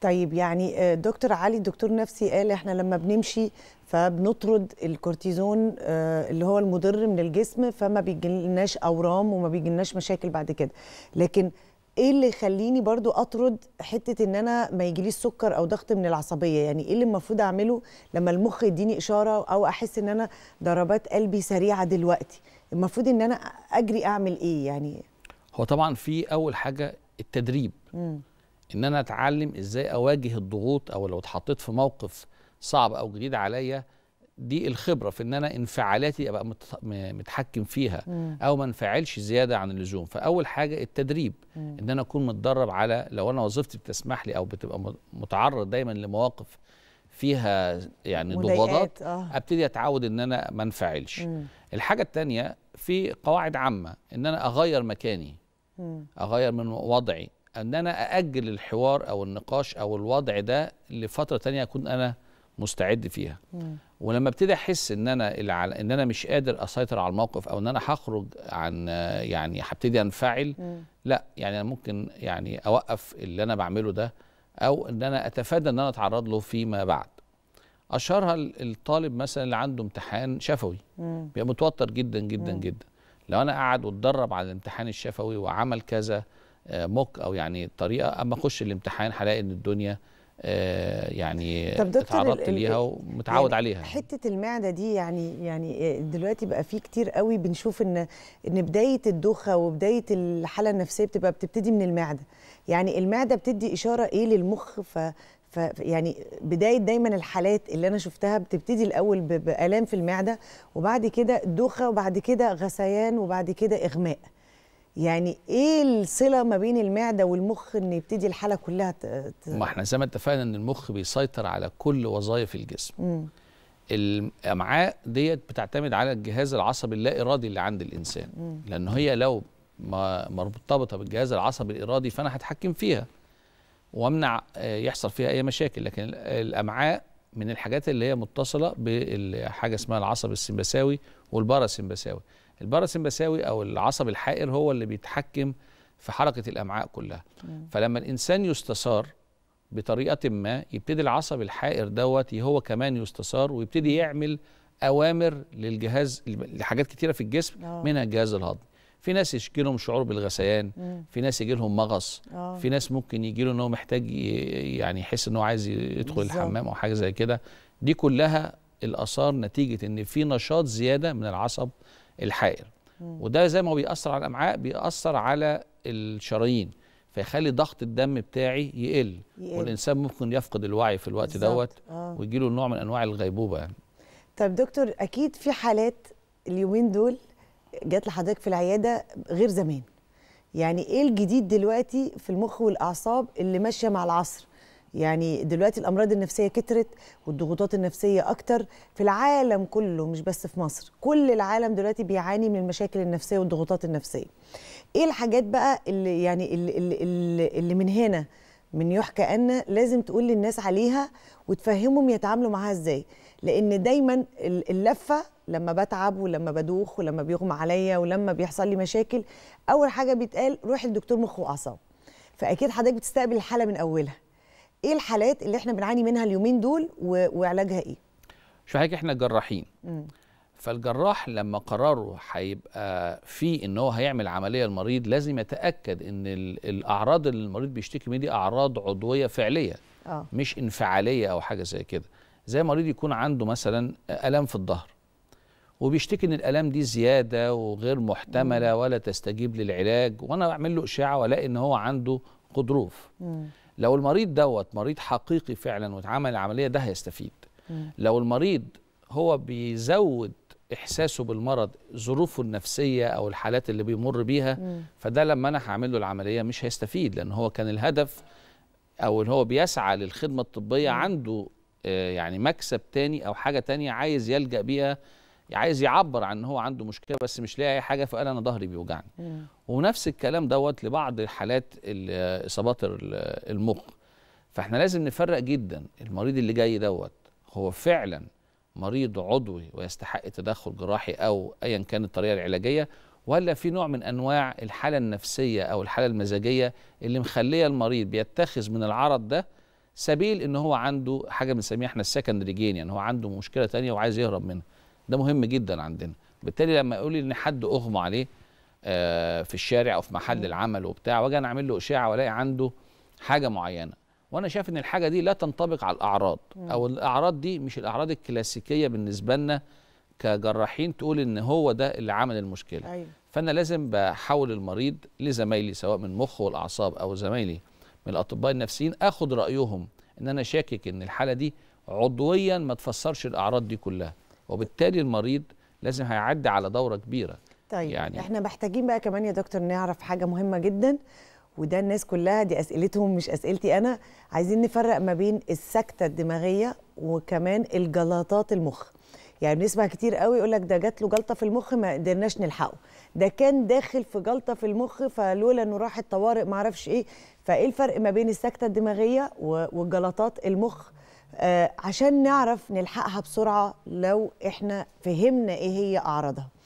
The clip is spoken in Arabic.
طيب يعني آه، دكتور علي دكتور نفسي قال احنا لما بنمشي فبنطرد الكورتيزون آه، اللي هو المضر من الجسم فما بيجيلناش اورام وما بيجيلناش مشاكل بعد كده لكن ايه اللي يخليني برضو اطرد حته ان انا ما يجيليش سكر او ضغط من العصبيه يعني ايه اللي المفروض اعمله لما المخ يديني اشاره او احس ان انا ضربات قلبي سريعه دلوقتي المفروض ان انا اجري اعمل ايه يعني هو طبعا في اول حاجه التدريب مم. ان انا اتعلم ازاي اواجه الضغوط او لو اتحطيت في موقف صعب او جديد عليا دي الخبره في ان انا انفعالاتي ابقى متحكم فيها مم. او ما انفعلش زياده عن اللزوم فاول حاجه التدريب مم. ان انا اكون متدرب على لو انا وظيفتي بتسمح لي او بتبقى متعرض دايما لمواقف فيها يعني ضغوطات آه. ابتدي اتعود ان انا ما انفعلش الحاجه الثانيه في قواعد عامه ان انا اغير مكاني مم. اغير من وضعي ان انا ااجل الحوار او النقاش او الوضع ده لفتره تانية اكون انا مستعد فيها ولما ابتدي احس ان انا العل... ان انا مش قادر اسيطر على الموقف او ان انا هخرج عن يعني هبتدي انفعل لا يعني انا ممكن يعني اوقف اللي انا بعمله ده او ان انا اتفادى ان انا اتعرض له فيما بعد اشهرها الطالب مثلا اللي عنده امتحان شفوي بيبقى متوتر جدا جدا مم. جدا لو انا قاعد واتدرب على الامتحان الشفوي وعمل كذا آه، موك او يعني طريقه اما اخش الامتحان هلاقي ان الدنيا آه، يعني طب اتعرضت ليها ومتعود يعني عليها حته المعده دي يعني يعني آه، دلوقتي بقى في كتير قوي بنشوف ان ان بدايه الدوخه وبدايه الحاله النفسيه بتبقى بتبتدي من المعده يعني المعده بتدي اشاره ايه للمخ ف ف يعني بدايه دايما الحالات اللي انا شفتها بتبتدي الاول بالام في المعده وبعد كده دوخه وبعد كده غثيان وبعد كده اغماء يعني ايه الصله ما بين المعده والمخ ان يبتدي الحاله كلها ت... ما احنا زي ما اتفقنا ان المخ بيسيطر على كل وظائف الجسم مم. الامعاء ديت بتعتمد على الجهاز العصبي اللا ارادي اللي عند الانسان مم. لان هي لو ما مرتبطه بالجهاز العصبي الارادي فانا هتحكم فيها وامنع آه، يحصل فيها اي مشاكل لكن الامعاء من الحاجات اللي هي متصله بحاجه اسمها العصب والبارا والباراسمبثاوي الباراسمبثاوي او العصب الحائر هو اللي بيتحكم في حركه الامعاء كلها مم. فلما الانسان يستثار بطريقه ما يبتدي العصب الحائر دوت هو كمان يستثار ويبتدي يعمل اوامر للجهاز لحاجات كتيره في الجسم أوه. منها الجهاز الهضمي في ناس يجي لهم شعور بالغثيان في ناس يجي لهم مغص أوه. في ناس ممكن يجي له ان هو محتاج يعني يحس ان هو عايز يدخل بالزبط. الحمام او حاجه زي كده دي كلها الاثار نتيجه ان في نشاط زياده من العصب الحائر وده زي ما هو بيأثر على الأمعاء بيأثر على الشرايين فيخلي ضغط الدم بتاعي يقل, يقل. والإنسان ممكن يفقد الوعي في الوقت بالزبط. دوت آه. ويجيله نوع من أنواع الغيبوبة يعني. طيب دكتور أكيد في حالات اليومين دول جات لحضرتك في العيادة غير زمان يعني إيه الجديد دلوقتي في المخ والأعصاب اللي ماشية مع العصر يعني دلوقتي الامراض النفسيه كترت والضغوطات النفسيه اكتر في العالم كله مش بس في مصر كل العالم دلوقتي بيعاني من المشاكل النفسيه والضغوطات النفسيه ايه الحاجات بقى اللي يعني اللي, اللي, اللي من هنا من يحكى ان لازم تقول للناس عليها وتفهمهم يتعاملوا معاها ازاي لان دايما اللفه لما بتعب ولما بدوخ ولما بيغمى عليا ولما بيحصل لي مشاكل اول حاجه بيتقال روح لدكتور مخ واعصاب فاكيد حضرتك بتستقبل الحاله من اولها ايه الحالات اللي احنا بنعاني منها اليومين دول وعلاجها ايه شو حضرتك احنا جراحين م. فالجراح لما قراره هيبقى في ان هو هيعمل عمليه للمريض لازم يتاكد ان الاعراض اللي المريض بيشتكي منها دي اعراض عضويه فعليه آه. مش انفعاليه او حاجه زي كده زي مريض يكون عنده مثلا الام في الظهر وبيشتكي ان الالام دي زياده وغير محتمله ولا تستجيب للعلاج وانا اعمل له اشعه والاقي ان هو عنده غضروف مم. لو المريض دوت مريض حقيقي فعلا واتعمل العمليه ده هيستفيد لو المريض هو بيزود احساسه بالمرض ظروفه النفسيه او الحالات اللي بيمر بيها فده لما انا هعمل له العمليه مش هيستفيد لان هو كان الهدف او ان هو بيسعى للخدمه الطبيه عنده آه، يعني مكسب تاني او حاجه تانية عايز يلجا بيها عايز يعبر عن ان هو عنده مشكله بس مش لاقي اي حاجه فقال انا ظهري بيوجعني مم. ونفس الكلام دوت لبعض حالات اصابات المخ فاحنا لازم نفرق جدا المريض اللي جاي دوت هو فعلا مريض عضوي ويستحق تدخل جراحي او ايا كان الطريقه العلاجيه ولا في نوع من انواع الحاله النفسيه او الحاله المزاجيه اللي مخليه المريض بيتخذ من العرض ده سبيل ان هو عنده حاجه بنسميها احنا السكندري جين يعني هو عنده مشكله تانية وعايز يهرب منها ده مهم جدا عندنا بالتالي لما يقول لي ان حد اغمى عليه آه، في الشارع او في محل العمل وبتاع واجي انا اعمل له اشاعه والاقي عنده حاجه معينه وانا شايف ان الحاجه دي لا تنطبق على الاعراض او الاعراض دي مش الاعراض الكلاسيكيه بالنسبه لنا كجراحين تقول ان هو ده اللي عمل المشكله أيوة. فانا لازم بحول المريض لزمايلي سواء من مخ والاعصاب او زمايلي من الاطباء النفسيين اخد رايهم ان انا شاكك ان الحاله دي عضويا ما تفسرش الاعراض دي كلها وبالتالي المريض لازم هيعدي على دوره كبيره طيب يعني احنا محتاجين بقى كمان يا دكتور نعرف حاجه مهمه جدا وده الناس كلها دي اسئلتهم مش اسئلتي انا عايزين نفرق ما بين السكته الدماغيه وكمان الجلطات المخ يعني بنسمع كتير قوي يقول لك ده جات له جلطه في المخ ما قدرناش نلحقه ده كان داخل في جلطه في المخ فلولا انه راح الطوارئ ما اعرفش ايه فايه الفرق ما بين السكته الدماغيه وجلطات المخ آه، عشان نعرف نلحقها بسرعه لو احنا فهمنا ايه هي اعراضها